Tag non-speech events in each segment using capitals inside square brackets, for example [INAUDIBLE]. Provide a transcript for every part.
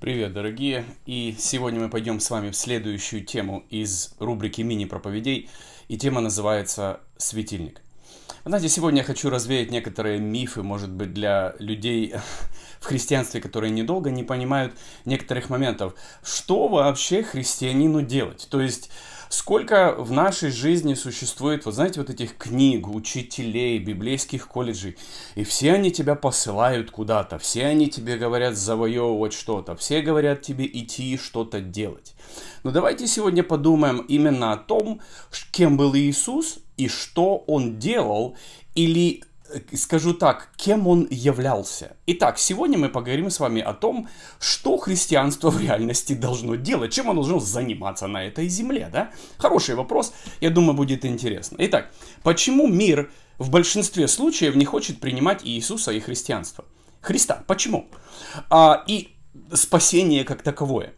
Привет, дорогие! И сегодня мы пойдем с вами в следующую тему из рубрики мини-проповедей. И тема называется «Светильник». Знаете, сегодня я хочу развеять некоторые мифы, может быть, для людей [LAUGHS] в христианстве, которые недолго не понимают некоторых моментов. Что вообще христианину делать? То есть Сколько в нашей жизни существует, вот знаете, вот этих книг, учителей, библейских колледжей, и все они тебя посылают куда-то, все они тебе говорят завоевывать что-то, все говорят тебе идти что-то делать. Но давайте сегодня подумаем именно о том, кем был Иисус и что он делал, или Э, скажу так, кем он являлся. Итак, сегодня мы поговорим с вами о том, что христианство в реальности должно делать, чем оно должно заниматься на этой земле, да? Хороший вопрос, я думаю, будет интересно. Итак, почему мир в большинстве случаев не хочет принимать Иисуса и христианство? Христа. Почему? А, и спасение как таковое.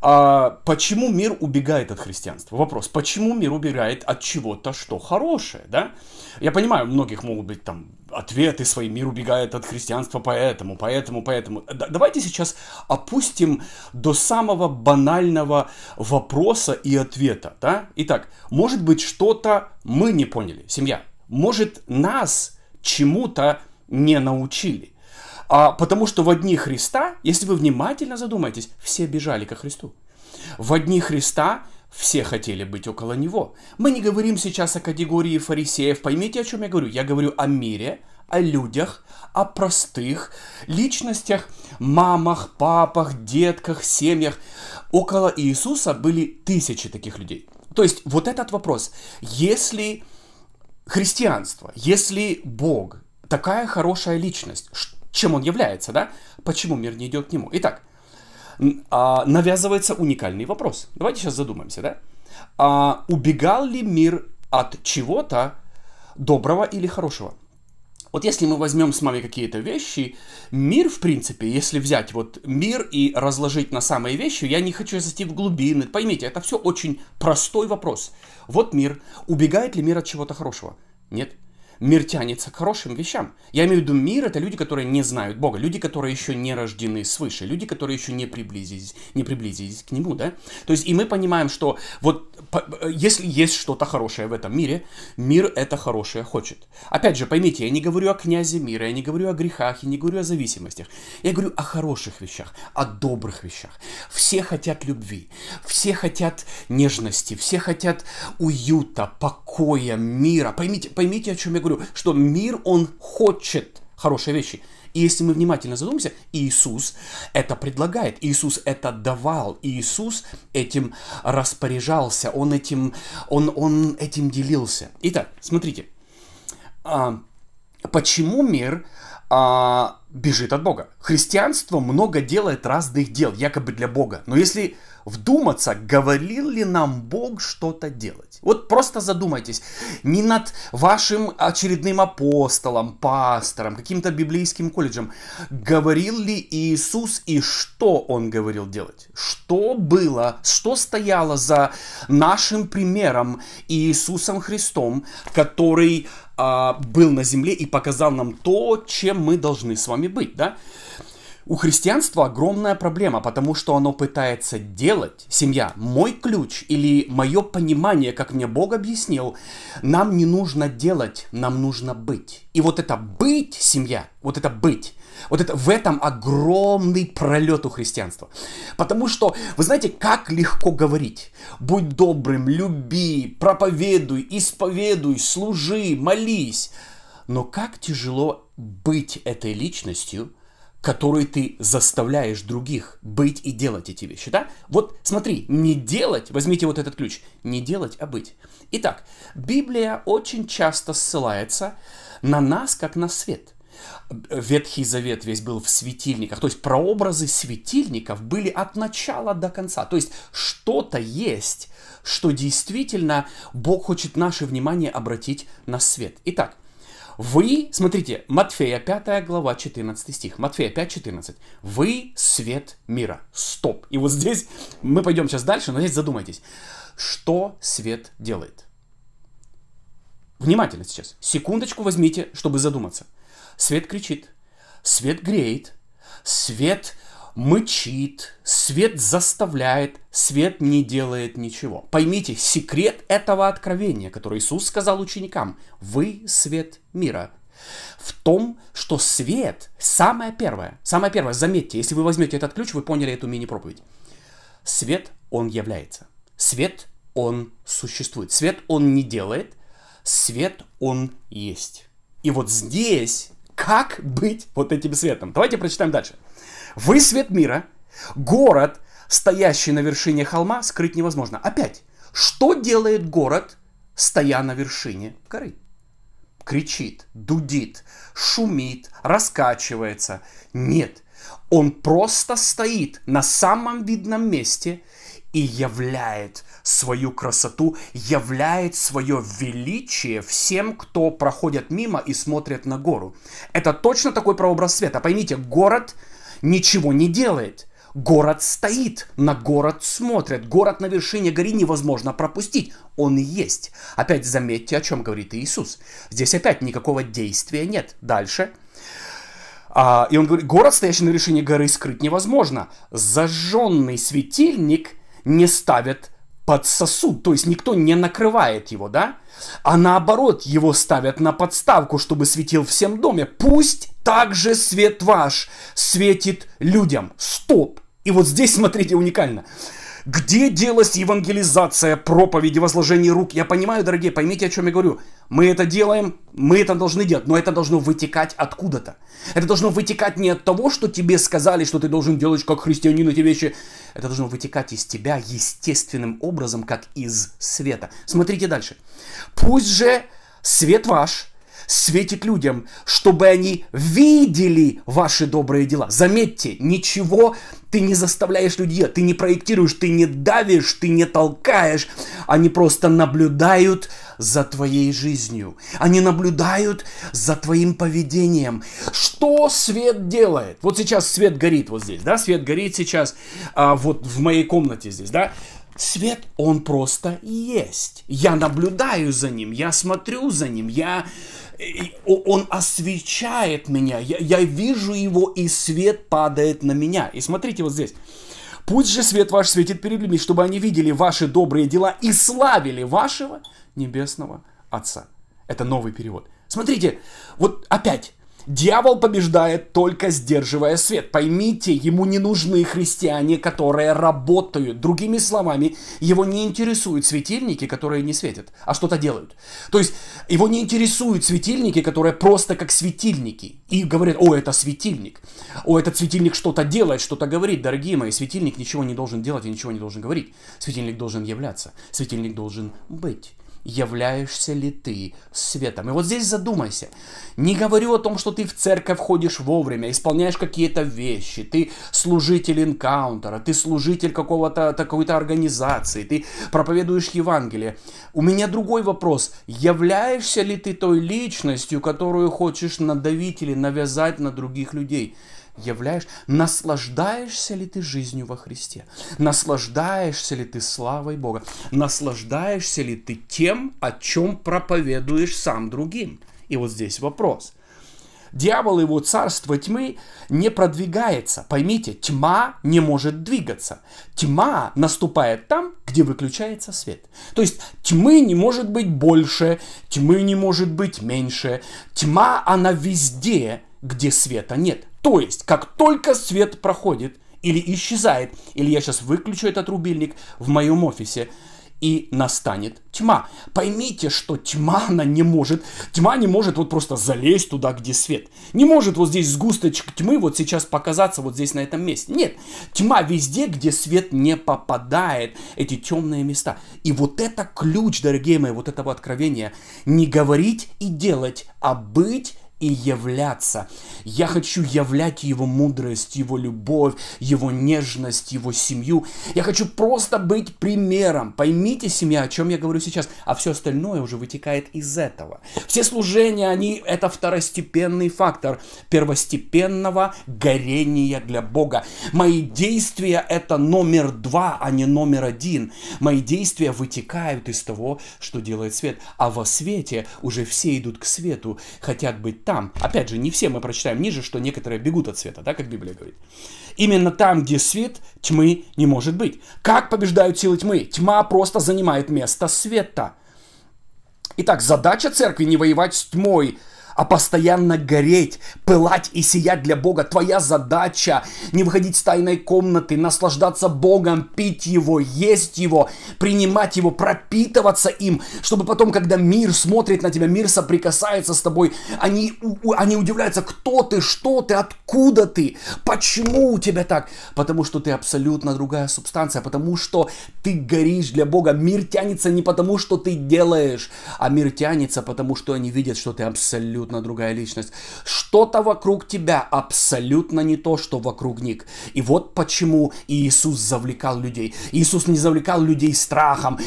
А почему мир убегает от христианства? Вопрос, почему мир убегает от чего-то, что хорошее, да? Я понимаю, у многих могут быть там ответы свои, мир убегает от христианства поэтому, поэтому, поэтому. Давайте сейчас опустим до самого банального вопроса и ответа, да? Итак, может быть, что-то мы не поняли, семья. Может, нас чему-то не научили. А, потому что в одни Христа, если вы внимательно задумаетесь, все бежали ко Христу. В одни Христа все хотели быть около Него. Мы не говорим сейчас о категории фарисеев. Поймите, о чем я говорю. Я говорю о мире, о людях, о простых личностях, мамах, папах, детках, семьях. Около Иисуса были тысячи таких людей. То есть вот этот вопрос. Если христианство, если Бог такая хорошая личность, чем он является, да? Почему мир не идет к нему? Итак, а, навязывается уникальный вопрос. Давайте сейчас задумаемся, да? А, убегал ли мир от чего-то доброго или хорошего? Вот если мы возьмем с вами какие-то вещи, мир, в принципе, если взять вот мир и разложить на самые вещи, я не хочу зайти в глубины, поймите, это все очень простой вопрос. Вот мир, убегает ли мир от чего-то хорошего? Нет мир тянется к хорошим вещам. Я имею в виду мир — это люди, которые не знают Бога, люди, которые еще не рождены свыше, люди, которые еще не приблизились, не приблизились к Нему, да? То есть и мы понимаем, что вот э, если есть что-то хорошее в этом мире, мир это хорошее хочет. Опять же, поймите, я не говорю о князе мира, я не говорю о грехах, я не говорю о зависимостях. Я говорю о хороших вещах, о добрых вещах. Все хотят любви, все хотят нежности, все хотят уюта, покоя, покоя, мира. Поймите, поймите, о чем я говорю, что мир, он хочет хорошие вещи. И если мы внимательно задумаемся, Иисус это предлагает, Иисус это давал, Иисус этим распоряжался, Он этим, он, он этим делился. Итак, смотрите, а, почему мир а, бежит от Бога. Христианство много делает разных дел, якобы для Бога. Но если вдуматься, говорил ли нам Бог что-то делать? Вот просто задумайтесь, не над вашим очередным апостолом, пастором, каким-то библейским колледжем. Говорил ли Иисус и что Он говорил делать? Что было, что стояло за нашим примером Иисусом Христом, который а, был на земле и показал нам то, чем мы должны с вами вами быть, да? У христианства огромная проблема, потому что оно пытается делать, семья, мой ключ или мое понимание, как мне Бог объяснил, нам не нужно делать, нам нужно быть. И вот это быть, семья, вот это быть, вот это в этом огромный пролет у христианства. Потому что, вы знаете, как легко говорить. Будь добрым, люби, проповедуй, исповедуй, служи, молись. Но как тяжело быть этой личностью, которой ты заставляешь других быть и делать эти вещи, да? Вот смотри, не делать, возьмите вот этот ключ, не делать, а быть. Итак, Библия очень часто ссылается на нас, как на свет – Ветхий Завет весь был в светильниках. То есть прообразы светильников были от начала до конца. То есть что-то есть, что действительно Бог хочет наше внимание обратить на свет. Итак, вы, смотрите, Матфея 5 глава 14 стих, Матфея 5, 14. Вы свет мира. Стоп. И вот здесь мы пойдем сейчас дальше, но здесь задумайтесь. Что свет делает? Внимательно сейчас. Секундочку возьмите, чтобы задуматься. Свет кричит, свет греет, свет мычит, свет заставляет, свет не делает ничего. Поймите, секрет этого откровения, которое Иисус сказал ученикам, вы свет мира, в том, что свет, самое первое, самое первое, заметьте, если вы возьмете этот ключ, вы поняли эту мини-проповедь. Свет, он является. Свет, он существует. Свет, он не делает. Свет, он есть. И вот здесь, как быть вот этим светом? Давайте прочитаем дальше. Вы свет мира, город, стоящий на вершине холма, скрыть невозможно. Опять, что делает город, стоя на вершине горы? Кричит, дудит, шумит, раскачивается. Нет, он просто стоит на самом видном месте и являет свою красоту, являет свое величие всем, кто проходит мимо и смотрит на гору. Это точно такой прообраз света. Поймите, город ничего не делает. Город стоит, на город смотрят. Город на вершине горы невозможно пропустить. Он есть. Опять заметьте, о чем говорит Иисус. Здесь опять никакого действия нет. Дальше. А, и он говорит, город, стоящий на вершине горы, скрыть невозможно. Зажженный светильник не ставят под сосуд, то есть никто не накрывает его, да? А наоборот, его ставят на подставку, чтобы светил всем доме. Пусть также свет ваш светит людям. Стоп! И вот здесь, [LAUGHS] смотрите, уникально. Где делась евангелизация, проповеди, возложение рук? Я понимаю, дорогие, поймите, о чем я говорю. Мы это делаем, мы это должны делать, но это должно вытекать откуда-то. Это должно вытекать не от того, что тебе сказали, что ты должен делать как христианин эти вещи. Это должно вытекать из тебя естественным образом, как из света. Смотрите дальше. Пусть же свет ваш светит людям, чтобы они видели ваши добрые дела. Заметьте, ничего ты не заставляешь людей, ты не проектируешь, ты не давишь, ты не толкаешь. Они просто наблюдают за твоей жизнью. Они наблюдают за твоим поведением. Что свет делает? Вот сейчас свет горит вот здесь, да, свет горит сейчас а, вот в моей комнате здесь, да. Свет, он просто есть. Я наблюдаю за ним, я смотрю за ним, я, он освещает меня, я, я вижу его, и свет падает на меня. И смотрите вот здесь. Пусть же свет ваш светит перед людьми, чтобы они видели ваши добрые дела и славили вашего небесного Отца. Это новый перевод. Смотрите, вот опять Дьявол побеждает только сдерживая свет. Поймите, ему не нужны христиане, которые работают. Другими словами, его не интересуют светильники, которые не светят, а что-то делают. То есть его не интересуют светильники, которые просто как светильники. И говорят, о, это светильник. О, этот светильник что-то делает, что-то говорит. Дорогие мои, светильник ничего не должен делать и ничего не должен говорить. Светильник должен являться. Светильник должен быть являешься ли ты светом. И вот здесь задумайся. Не говорю о том, что ты в церковь ходишь вовремя, исполняешь какие-то вещи, ты служитель инкаунтера, ты служитель какого-то такой то организации, ты проповедуешь Евангелие. У меня другой вопрос. Являешься ли ты той личностью, которую хочешь надавить или навязать на других людей? являешь, наслаждаешься ли ты жизнью во Христе, наслаждаешься ли ты славой Бога, наслаждаешься ли ты тем, о чем проповедуешь сам другим. И вот здесь вопрос. Дьявол и его царство тьмы не продвигается. Поймите, тьма не может двигаться. Тьма наступает там, где выключается свет. То есть тьмы не может быть больше, тьмы не может быть меньше. Тьма, она везде, где света нет. То есть, как только свет проходит или исчезает, или я сейчас выключу этот рубильник в моем офисе, и настанет тьма. Поймите, что тьма, она не может, тьма не может вот просто залезть туда, где свет. Не может вот здесь сгусточек тьмы вот сейчас показаться вот здесь на этом месте. Нет, тьма везде, где свет не попадает, эти темные места. И вот это ключ, дорогие мои, вот этого откровения. Не говорить и делать, а быть и являться. Я хочу являть Его мудрость, Его любовь, Его нежность, Его семью. Я хочу просто быть примером. Поймите, семья, о чем я говорю сейчас, а все остальное уже вытекает из этого. Все служения, они это второстепенный фактор первостепенного горения для Бога. Мои действия это номер два, а не номер один. Мои действия вытекают из того, что делает свет. А во свете уже все идут к свету, хотят быть там. Опять же, не все мы прочитаем ниже, что некоторые бегут от света, да, как Библия говорит. Именно там, где свет, тьмы не может быть. Как побеждают силы тьмы? Тьма просто занимает место света. Итак, задача церкви не воевать с тьмой, а постоянно гореть, пылать и сиять для Бога. Твоя задача не выходить с тайной комнаты, наслаждаться Богом, пить Его, есть Его, принимать Его, пропитываться им, чтобы потом, когда мир смотрит на тебя, мир соприкасается с тобой, они, они удивляются, кто ты, что ты, откуда ты, почему у тебя так, потому что ты абсолютно другая субстанция, потому что ты горишь для Бога, мир тянется не потому, что ты делаешь, а мир тянется, потому что они видят, что ты абсолютно абсолютно другая личность. Что-то вокруг тебя абсолютно не то, что вокруг них. И вот почему Иисус завлекал людей. Иисус не завлекал людей страхом.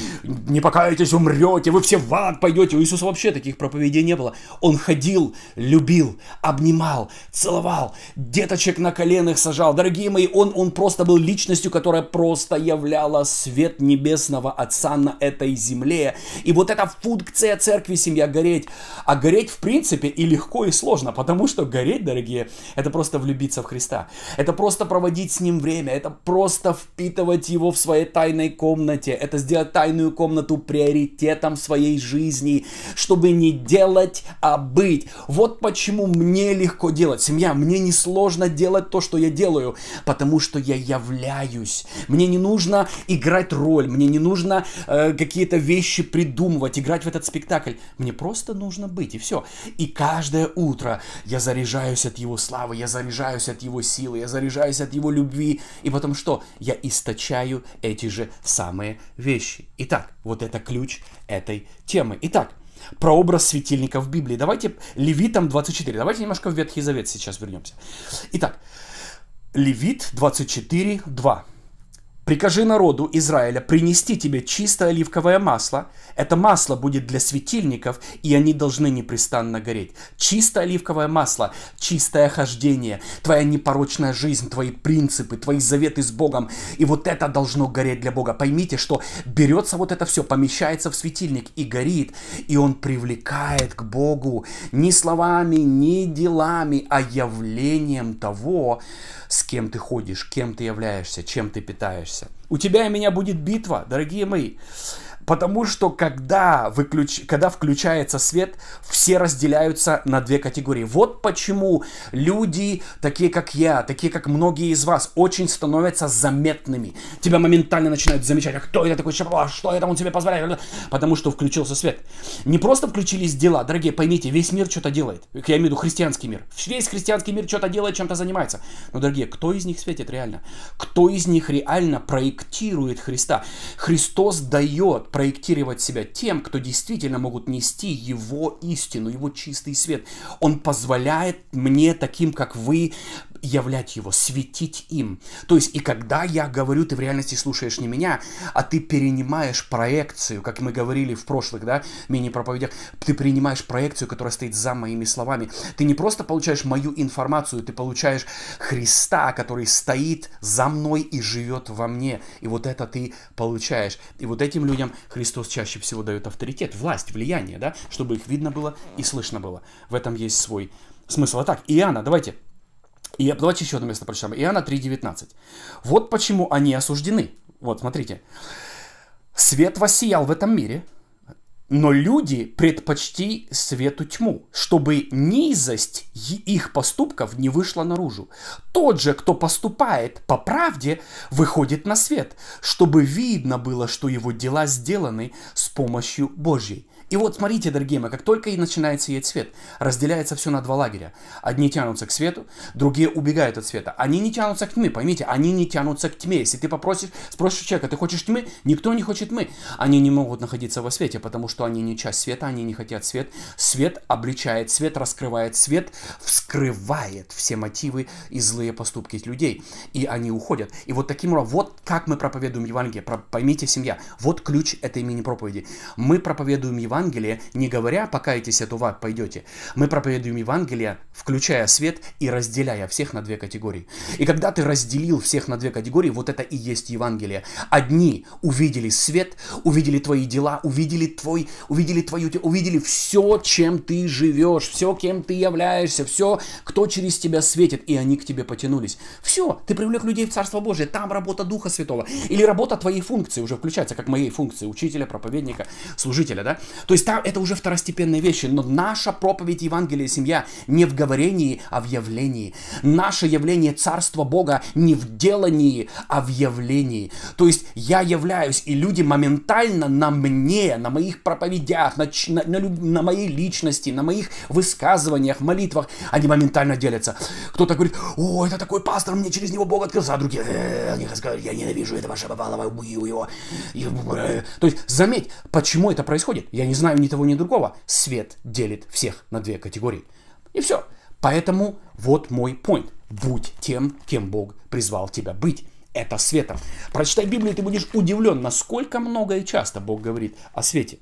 Не покаетесь, умрете, вы все в ад пойдете. У Иисуса вообще таких проповедей не было. Он ходил, любил, обнимал, целовал, деточек на коленах сажал. Дорогие мои, он, он просто был личностью, которая просто являла свет небесного Отца на этой земле. И вот эта функция церкви, семья, гореть. А гореть, в принципе, и легко, и сложно, потому что гореть, дорогие, это просто влюбиться в Христа. Это просто проводить с Ним время, это просто впитывать Его в своей тайной комнате, это сделать тайную комнату приоритетом своей жизни, чтобы не делать, а быть. Вот почему мне легко делать. Семья, мне не сложно делать то, что я делаю, потому что я являюсь. Мне не нужно играть роль, мне не нужно э, какие-то вещи придумывать, играть в этот спектакль. Мне просто нужно быть, и все. И каждое утро я заряжаюсь от Его славы, я заряжаюсь от Его силы, я заряжаюсь от Его любви. И потом что? Я источаю эти же самые вещи. Итак, вот это ключ этой темы. Итак, про образ светильника в Библии. Давайте Левитам 24. Давайте немножко в Ветхий Завет сейчас вернемся. Итак, Левит 24, 2. Прикажи народу Израиля принести тебе чистое оливковое масло. Это масло будет для светильников, и они должны непрестанно гореть. Чистое оливковое масло, чистое хождение, твоя непорочная жизнь, твои принципы, твои заветы с Богом. И вот это должно гореть для Бога. Поймите, что берется вот это все, помещается в светильник и горит, и он привлекает к Богу не словами, не делами, а явлением того, с кем ты ходишь, кем ты являешься, чем ты питаешься. У тебя и меня будет битва, дорогие мои. Потому что когда, выключ... когда включается свет, все разделяются на две категории. Вот почему люди, такие как я, такие как многие из вас, очень становятся заметными. Тебя моментально начинают замечать, а кто это такой, а что это он тебе позволяет? Потому что включился свет. Не просто включились дела, дорогие, поймите, весь мир что-то делает. Я имею в виду христианский мир. Весь христианский мир что-то делает, чем-то занимается. Но, дорогие, кто из них светит реально? Кто из них реально проектирует Христа? Христос дает, проектировать себя тем, кто действительно могут нести его истину, его чистый свет. Он позволяет мне, таким как вы, являть его, светить им. То есть, и когда я говорю, ты в реальности слушаешь не меня, а ты перенимаешь проекцию, как мы говорили в прошлых, да, мини-проповедях, ты принимаешь проекцию, которая стоит за моими словами. Ты не просто получаешь мою информацию, ты получаешь Христа, который стоит за мной и живет во мне. И вот это ты получаешь. И вот этим людям Христос чаще всего дает авторитет, власть, влияние, да, чтобы их видно было и слышно было. В этом есть свой смысл. А так, Иоанна, давайте и давайте еще одно место прочитаем. Иоанна 3.19. Вот почему они осуждены. Вот, смотрите. Свет воссиял в этом мире, но люди предпочти свету тьму, чтобы низость их поступков не вышла наружу. Тот же, кто поступает по правде, выходит на свет, чтобы видно было, что его дела сделаны с помощью Божьей. И вот смотрите, дорогие мои, как только и начинается ей цвет, разделяется все на два лагеря. Одни тянутся к свету, другие убегают от света. Они не тянутся к тьме, поймите, они не тянутся к тьме. Если ты попросишь, спросишь человека, ты хочешь тьмы? Никто не хочет тьмы. Они не могут находиться во свете, потому что они не часть света, они не хотят свет. Свет обличает свет, раскрывает свет, вскрывает все мотивы и злые поступки людей. И они уходят. И вот таким образом, вот как мы проповедуем Евангелие, поймите, семья, вот ключ этой мини-проповеди. Мы проповедуем Евангелие, Евангелие, не говоря «покайтесь, от ува, пойдете». Мы проповедуем Евангелие, включая свет и разделяя всех на две категории. И когда ты разделил всех на две категории, вот это и есть Евангелие. Одни увидели свет, увидели твои дела, увидели твой, увидели твою, увидели все, чем ты живешь, все, кем ты являешься, все, кто через тебя светит, и они к тебе потянулись. Все, ты привлек людей в Царство Божие, там работа Духа Святого. Или работа твоей функции уже включается, как моей функции, учителя, проповедника, служителя, да? То есть там, это уже второстепенные вещи, но наша проповедь Евангелия семья не в говорении, а в явлении. Наше явление Царства Бога не в делании, а в явлении. То есть я являюсь, и люди моментально на мне, на моих проповедях, на, на, на, на моей личности, на моих высказываниях, молитвах, они моментально делятся. Кто-то говорит, о, это такой пастор, мне через него Бог открылся, а другие, «Э, э, они говорят, я ненавижу этого Шабабалова, убью его. Э, то есть заметь, почему это происходит? Я не не знаю ни того, ни другого. Свет делит всех на две категории. И все. Поэтому вот мой point. Будь тем, кем Бог призвал тебя быть. Это светом. Прочитай Библию, и ты будешь удивлен, насколько много и часто Бог говорит о свете.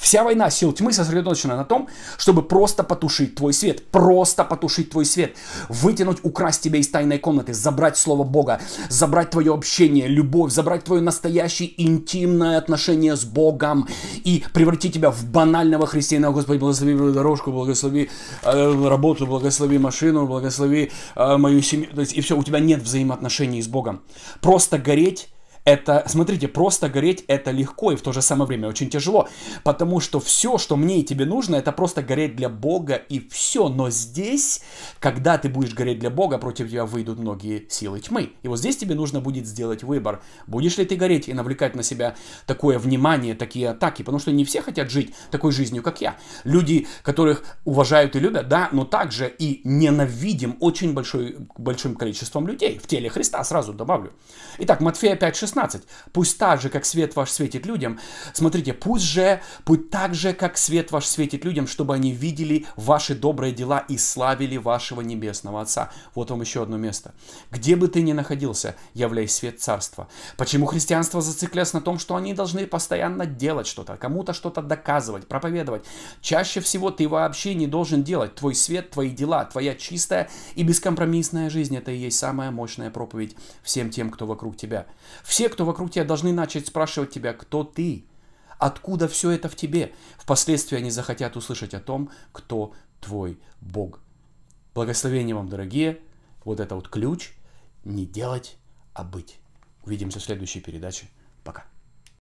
Вся война сил тьмы сосредоточена на том, чтобы просто потушить твой свет. Просто потушить твой свет. Вытянуть, украсть тебя из тайной комнаты. Забрать слово Бога. Забрать твое общение, любовь. Забрать твое настоящее интимное отношение с Богом. И превратить тебя в банального христианина. Господи, благослови дорожку, благослови э, работу, благослови машину, благослови э, мою семью. То есть, и все, у тебя нет взаимоотношений с Богом. Просто гореть это, смотрите, просто гореть это легко и в то же самое время очень тяжело, потому что все, что мне и тебе нужно, это просто гореть для Бога и все. Но здесь, когда ты будешь гореть для Бога, против тебя выйдут многие силы тьмы. И вот здесь тебе нужно будет сделать выбор, будешь ли ты гореть и навлекать на себя такое внимание, такие атаки, потому что не все хотят жить такой жизнью, как я. Люди, которых уважают и любят, да, но также и ненавидим очень большой, большим количеством людей в теле Христа, сразу добавлю. Итак, Матфея 5, 16. 16. «Пусть так же, как свет ваш светит людям». Смотрите, «пусть же, пусть так же, как свет ваш светит людям, чтобы они видели ваши добрые дела и славили вашего небесного Отца». Вот вам еще одно место. «Где бы ты ни находился, являй свет Царства». Почему христианство зациклилось на том, что они должны постоянно делать что-то, кому-то что-то доказывать, проповедовать? Чаще всего ты вообще не должен делать. Твой свет, твои дела, твоя чистая и бескомпромиссная жизнь – это и есть самая мощная проповедь всем тем, кто вокруг тебя. Все все, кто вокруг тебя, должны начать спрашивать тебя, кто ты, откуда все это в тебе. Впоследствии они захотят услышать о том, кто твой Бог. Благословения вам, дорогие. Вот это вот ключ. Не делать, а быть. Увидимся в следующей передаче. Пока.